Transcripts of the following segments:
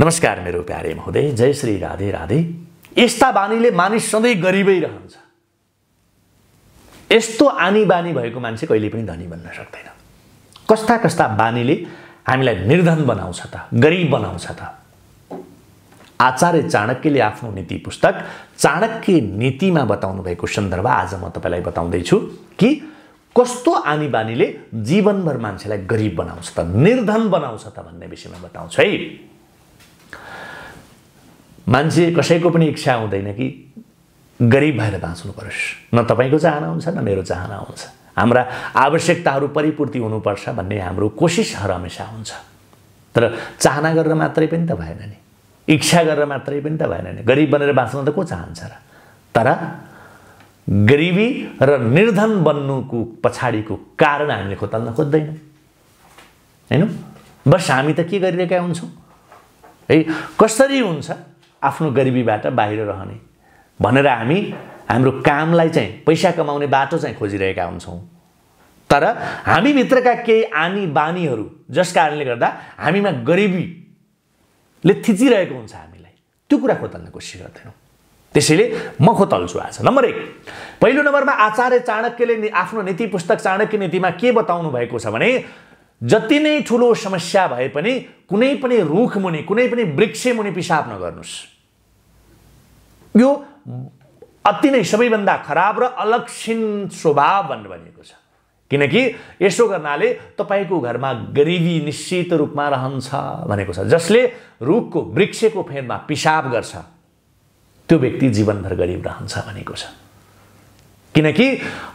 नमस्कार मेरो प्यारे महोदय जय श्री राधे राधे यस्ता बानीले मानिस सधैँ गरिबै रहन्छ यस्तो आनी बानी भएको मान्छे कहिले पनि धनी बन्न सक्दैन कस्ता कस्ता बानीले हामीलाई निर्धन बनाउँछ त गरिब बनाउँछ त आचार्य चाणक्यले आफ्नो नीति पुस्तक चाणक्य नीतिमा बताउनु भएको सन्दर्भ आज म तपाईँलाई बताउँदैछु कि कस्तो आनी बानीले जीवनभर मान्छेलाई गरिब बनाउँछ त निर्धन बनाउँछ त भन्ने विषयमा बताउँछु है मान्छे कसैको पनि इच्छा हुँदैन कि गरिब भएर बाँच्नु परोस् न तपाईँको चाहना हुन्छ न मेरो चाहना हुन्छ हाम्रा आवश्यकताहरू परिपूर्ति हुनुपर्छ भन्ने हाम्रो कोसिस हमेसा हुन्छ तर चाहना गरेर मात्रै पनि त भएन नि इच्छा गरेर मात्रै पनि त भएन नि गरिब बनेर बाँच्न त को चाहन्छ र तर गरिबी र निर्धन बन्नुको पछाडिको कारण हामीले खोतल्न खोज्दैनौँ होइन बस हामी त के गरिरहेका हुन्छौँ है कसरी हुन्छ आफ्नो गरिबीबाट बाहिर रहने भनेर हामी हाम्रो कामलाई चाहिँ पैसा कमाउने बाटो चाहिँ खोजिरहेका हुन्छौँ तर हामीभित्रका केही आनी बानीहरू जस कारणले गर्दा हामीमा गरिबीले थिचिरहेको हुन्छ हामीलाई त्यो कुरा खोतल्ने कोसिस गर्दैनौँ त्यसैले म खोतल्छु आज नम्बर एक पहिलो नम्बरमा आचार्य चाणक्यले आफ्नो नीति पुस्तक चाणक्य नीतिमा के बताउनु भएको छ भने जति नै ठुलो समस्या भए पनि कुनै पनि रुखमुनि कुनै पनि वृक्ष मुनि पिसाब नगर्नुहोस् यो अति नै सबैभन्दा खराब र अलक्षिण स्वभाव भन्ने भनिएको छ किनकि यसो गर्नाले तपाईँको घरमा गरिबी निश्चित रूपमा रहन्छ भनेको छ जसले रुखको वृक्षको फेदमा पिसाब गर्छ त्यो व्यक्ति जीवनभर गरिब रहन्छ भनेको छ किनकि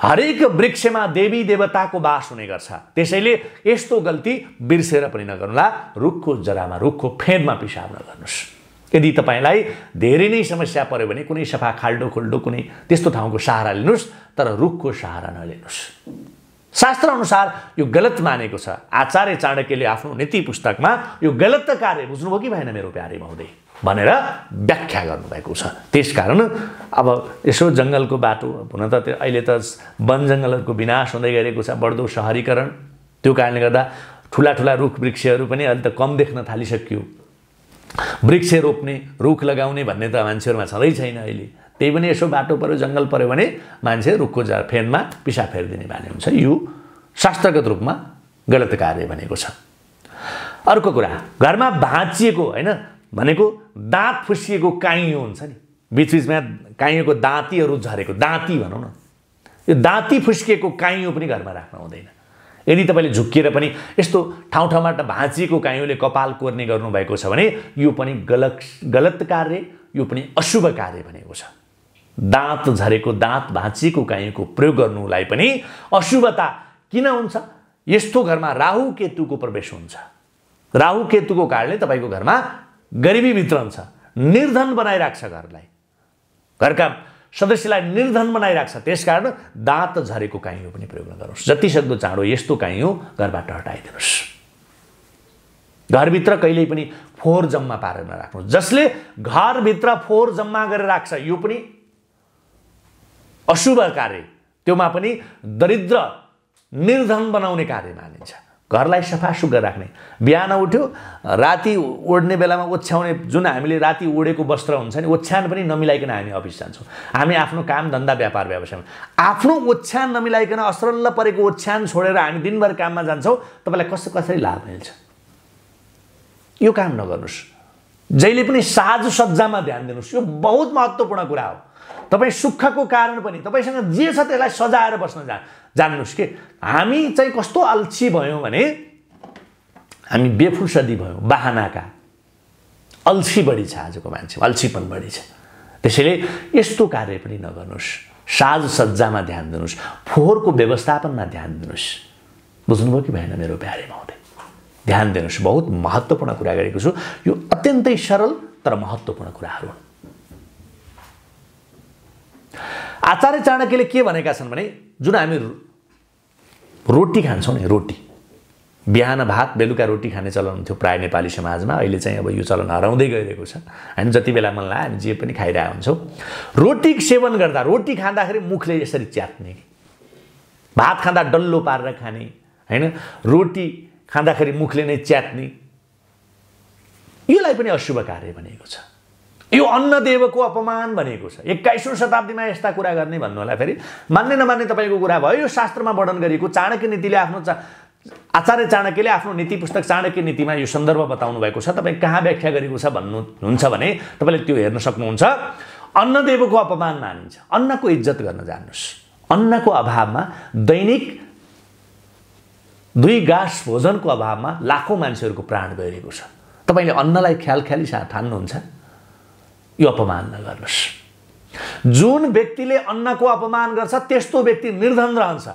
हरेक वृक्षमा देवी देवताको बास हुने गर्छ त्यसैले यस्तो गल्ती बिर्सेर पनि नगर्नुला रुखको जरामा रुखको फेदमा पिसाब नगर्नुहोस् यदि तपाईँलाई धेरै नै समस्या पऱ्यो भने कुनै सफा खाल्डो खुल्डो कुनै त्यस्तो ठाउँको सहारा लिनुहोस् तर रुखको सहारा नलिनुहोस् शास्त्रअनुसार यो गलत मानेको छ आचार्य चाणक्यले आफ्नो नीति पुस्तकमा यो गलत कार्य बुझ्नुभयो कि भएन मेरो प्यारे महोदय भनेर व्याख्या गर्नुभएको छ त्यस कारण अब यसो जङ्गलको बाटो हुन त अहिले त वन जङ्गलहरूको विनाश हुँदै गएको छ बढ्दो सहरीकरण त्यो कारणले गर्दा ठुला ठुला रुख वृक्षहरू पनि अहिले त कम देख्न थालिसक्यो वृक्ष रोप्ने रुख लगाउने भन्ने त मान्छेहरूमा छँदै छैन अहिले त्यही पनि यसो बाटो पऱ्यो जङ्गल पऱ्यो भने मान्छे रुखको जा फेनमा पिसा फेरिदिने भन्ने हुन्छ यो शास्त्रगत रूपमा गलत कार्य भनेको छ अर्को कुरा घरमा भाँचिएको होइन भनेको दाँत फुसिएको काइयो हुन्छ नि बिचबिचमा काइयोको दाँतीहरू झरेको दाँती भनौँ न यो दाँती फुस्किएको काइयो पनि घरमा राख्नु हुँदैन यदि तपाईँले झुक्किएर पनि यस्तो ठाउँ ठाउँमा भाँचिएको कायौँले कपाल कोर्ने गर्नुभएको छ भने यो पनि गलत गलत कार्य यो पनि अशुभ कार्य भनेको छ दाँत झरेको दाँत भाँचिएको कायौँको प्रयोग गर्नुलाई पनि अशुभता किन हुन्छ यस्तो घरमा राहु केतुको प्रवेश हुन्छ राहु केतुको कारणले तपाईँको घरमा गरिबी वितरण छ निर्धन बनाइराख्छ घरलाई घरका सदस्यलाई निर्धन बनाइरहेको छ त्यसकारण दाँत झरेको काइयो पनि प्रयोग नगरोस् जतिसक्दो चाँडो यस्तो काइयो घरबाट हटाइदिनुहोस् घरभित्र कहिल्यै पनि फोहोर जम्मा पारेर नराख्नु जसले घरभित्र फोहोर जम्मा गरेर राख्छ यो पनि अशुभ कार्य त्योमा पनि दरिद्र निर्धन बनाउने कार्य मानिन्छ घरलाई सफा सुग्घर राख्ने बिहान उठ्यो राति ओढ्ने बेलामा ओछ्याउने जुन हामीले राति ओढेको वस्त्र हुन्छ नि ओछ्यान पनि नमिलाइकन हामी अफिस जान्छौँ हामी आफ्नो काम धन्दा व्यापार व्यवसायमा आफ्नो ओछ्यान नमिलाइकन असरल परेको ओछ्यान छोडेर हामी दिनभर काममा जान्छौँ तपाईँलाई कसो कसरी लाभ मिल्छ यो काम नगर्नुहोस् जहिले पनि साज सज्जामा ध्यान दिनुहोस् यो बहुत महत्त्वपूर्ण कुरा हो तपाईँ सुखको कारण पनि तपाईँसँग जे छ त्यसलाई सजाएर बस्न जा जान्नुहोस् कि हामी चाहिँ कस्तो अल्छी भयौँ भने हामी बेफुर्सदी भयौँ बाहनाका अल्छी बढी छ आजको मान्छे अल्छीपन बढी छ त्यसैले यस्तो कार्य पनि नगर्नुहोस् साज सज्जामा ध्यान दिनुहोस् फोहोरको व्यवस्थापनमा ध्यान दिनुहोस् बुझ्नुभयो कि भएन मेरो प्यारे महोदय ध्यान दिनुहोस् बहुत महत्त्वपूर्ण कुरा गरेको छु यो अत्यन्तै सरल तर महत्त्वपूर्ण कुराहरू हुन् आचार्य चाणक्यले के भनेका छन् भने जुन हामी रोटी खान्छौँ नि रोटी बिहान भात बेलुका रोटी खाने चलन हुन्थ्यो प्रायः नेपाली समाजमा अहिले चाहिँ अब यो चलन हराउँदै गइरहेको छ हामी जति बेला मन लाग्यो हामी जे पनि खाइरहेको हुन्छौँ रोटी सेवन गर्दा रोटी खाँदाखेरि मुखले यसरी च्यात्ने भात खाँदा डल्लो पारेर खाने होइन रोटी खाँदाखेरि मुखले नै च्यात्ने योलाई पनि अशुभ कार्य भनेको छ यो अन्नदेवको अपमान भनेको छ एक्काइसौँ शताब्दीमा यस्ता कुरा गर्ने भन्नु होला फेरि मान्ने नमान्ने तपाईँको कुरा भयो यो शास्त्रमा वर्णन गरिएको चाणक्य नीतिले आफ्नो चा आचार्य चाणक्यले आफ्नो नीति पुस्तक चाणक्य नीतिमा यो सन्दर्भ बताउनु भएको छ तपाईँ कहाँ व्याख्या गरेको छ भन्नुहुन्छ भने तपाईँले त्यो हेर्न सक्नुहुन्छ अन्नदेवको अपमान मानिन्छ अन्नको इज्जत गर्न जान्नुहोस् अन्नको अभावमा दैनिक दुई गाँस भोजनको अभावमा लाखौँ मान्छेहरूको प्राण गइरहेको छ तपाईँले अन्नलाई ख्याल ख्याली ठान्नुहुन्छ यो अपमान नगर्नुहोस् जुन व्यक्तिले अन्नको अपमान गर्छ त्यस्तो व्यक्ति निर्धन रहन्छ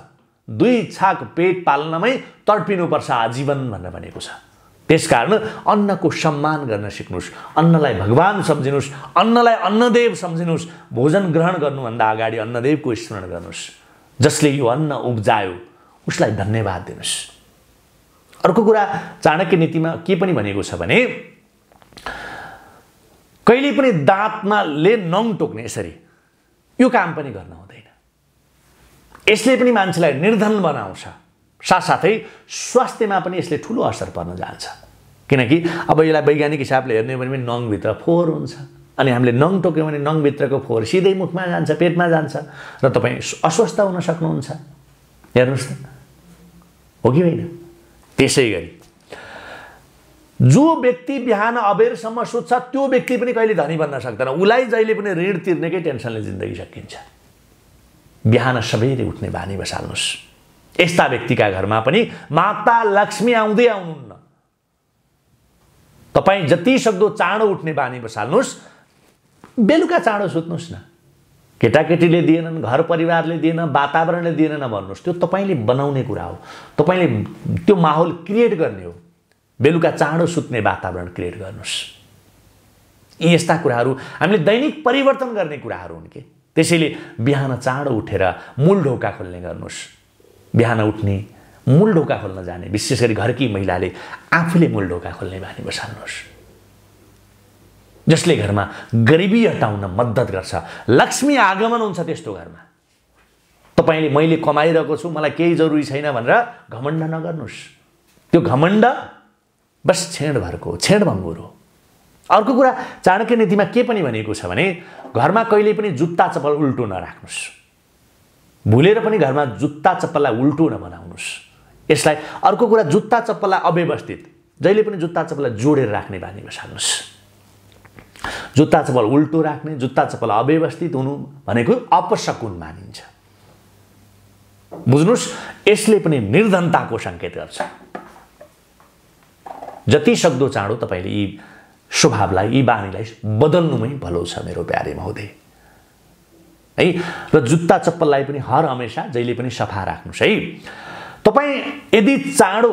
दुई छाक पेट पाल्नमै तडपिनुपर्छ आजीवन भनेर भनेको छ त्यसकारण अन्नको सम्मान गर्न सिक्नुहोस् अन्नलाई भगवान् सम्झिनुहोस् अन्नलाई अन्नदेव सम्झिनुहोस् भोजन ग्रहण गर्नुभन्दा अगाडि अन्नदेवको स्मरण गर्नुहोस् जसले यो अन्न उब्जायो उसलाई धन्यवाद दिनुहोस् अर्को कुरा चाणक्य नीतिमा के पनि भनेको छ भने कहिले पनि दाँतमाले नङ टोक्ने यसरी यो काम पनि गर्न हुँदैन यसले पनि मान्छेलाई निर्धन बनाउँछ साथसाथै स्वास्थ्यमा पनि यसले ठुलो असर पर्न जान्छ किनकि अब यसलाई वैज्ञानिक हिसाबले हेर्ने हो भने पनि नङभित्र फोहोर हुन्छ अनि हामीले नङ टोक्यौँ भने नङभित्रको फोहोर सिधै मुखमा जान्छ पेटमा जान्छ र तपाईँ अस्वस्थ हुन सक्नुहुन्छ हेर्नुहोस् त हो कि होइन त्यसै गरी जो व्यक्ति बिहान अबेरसम्म सुत्छ त्यो व्यक्ति पनि कहिले धनी बन्न सक्दैन उसलाई जहिले पनि ऋण तिर्नेकै टेन्सनले जिन्दगी सकिन्छ बिहान सबैले उठ्ने बानी बसाल्नुहोस् यस्ता व्यक्तिका घरमा पनि माता लक्ष्मी आउँदै आउनुहुन्न तपाईँ सक्दो चाँडो उठ्ने बानी बसाल्नुहोस् बेलुका चाँडो सुत्नुहोस् न केटाकेटीले दिएनन् घर परिवारले दिएन वातावरणले दिएनन् भन्नुहोस् त्यो तपाईँले बनाउने कुरा हो तपाईँले त्यो माहौल क्रिएट गर्ने हो बेलुका चाँडो सुत्ने वातावरण क्रिएट गर्नुहोस् यी यस्ता कुराहरू हामीले दैनिक परिवर्तन गर्ने कुराहरू हुन् कि त्यसैले बिहान चाँडो उठेर मूल ढोका खोल्ने गर्नुहोस् बिहान उठ्ने मूल ढोका खोल्न जाने विशेष गरी घरकी महिलाले आफूले मूल ढोका खोल्ने बानी बसाल्नुहोस् जसले घरमा गरिबी हटाउन मद्दत गर्छ लक्ष्मी आगमन हुन्छ त्यस्तो घरमा तपाईँले मैले कमाइरहेको छु मलाई केही जरुरी छैन भनेर घमण्ड नगर्नुहोस् त्यो घमण्ड बस छेडभरको छेडभङ्गुर हो अर्को कुरा चाणक्य नीतिमा के पनि भनेको छ भने घरमा कहिले पनि जुत्ता चप्पल उल्टो नराख्नुहोस् भुलेर पनि घरमा जुत्ता चप्पललाई उल्टो नबनाउनुहोस् यसलाई अर्को कुरा जुत्ता चप्पललाई अव्यवस्थित जहिले पनि जुत्ता चप्पललाई जोडेर राख्ने बानी बसाल्नुहोस् जुत्ता चप्पल उल्टो राख्ने जुत्ता चप्पल अव्यवस्थित हुनु भनेको अपशकुन मानिन्छ बुझ्नुहोस् यसले पनि निर्धनताको सङ्केत गर्छ जति सक्दो चाँडो तपाईँले यी स्वभावलाई यी बानीलाई बदल्नुमै भलो छ मेरो प्यारे महोदय है र जुत्ता चप्पललाई पनि हर हमेसा जहिले पनि सफा राख्नुहोस् है तपाईँ यदि चाँडो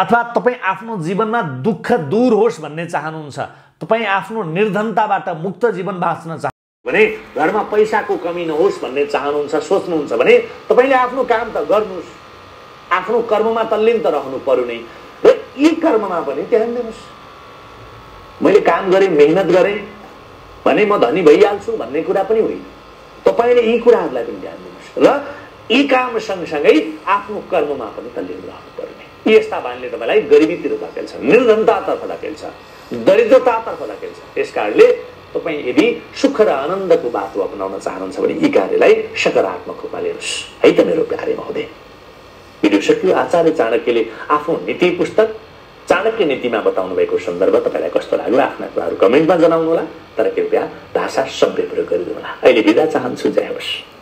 अथवा तपाईँ आफ्नो जीवनमा दुःख दूर होस् भन्ने चाहनुहुन्छ तपाईँ आफ्नो निर्धनताबाट मुक्त जीवन बाँच्न चाहनुहुन्छ भने घरमा पैसाको कमी नहोस् भन्ने चाहनुहुन्छ सोच्नुहुन्छ भने तपाईँले आफ्नो काम त गर्नुहोस् आफ्नो कर्ममा तल्लीन त रहनु पर्यो नै र यी कर्ममा पनि ध्यान दिनुहोस् मैले काम गरेँ मेहनत गरेँ भने म धनी भइहाल्छु भन्ने कुरा पनि होइन तपाईँले यी कुराहरूलाई पनि ध्यान दिनुहोस् र यी काम सँगसँगै आफ्नो कर्ममा पनि तल्लीन रहनु पर्ने यी यस्ता बाणले तपाईँलाई गरिबीतिर धकेल्छ निर्धनतातर्फ धकेल्छ दरिद्रतातर्फ धकेल्छ यस कारणले तपाईँ यदि सुख र आनन्दको बाटो अपनाउन चाहनुहुन्छ भने यी कार्यलाई सकारात्मक रूपमा लिनुहोस् है त मेरो प्यारे महोदय भिडियो सक्यो आचार्य चाणक्यले आफ्नो नीति पुस्तक चाणक्य नीतिमा बताउनु भएको सन्दर्भ तपाईँलाई कस्तो लाग्यो आफ्ना कुराहरू कमेन्टमा जनाउनु होला तर कृपया भाषा सभ्य प्रयोग गरिदिनु होला अहिले बिदा चाहन्छु जय होस्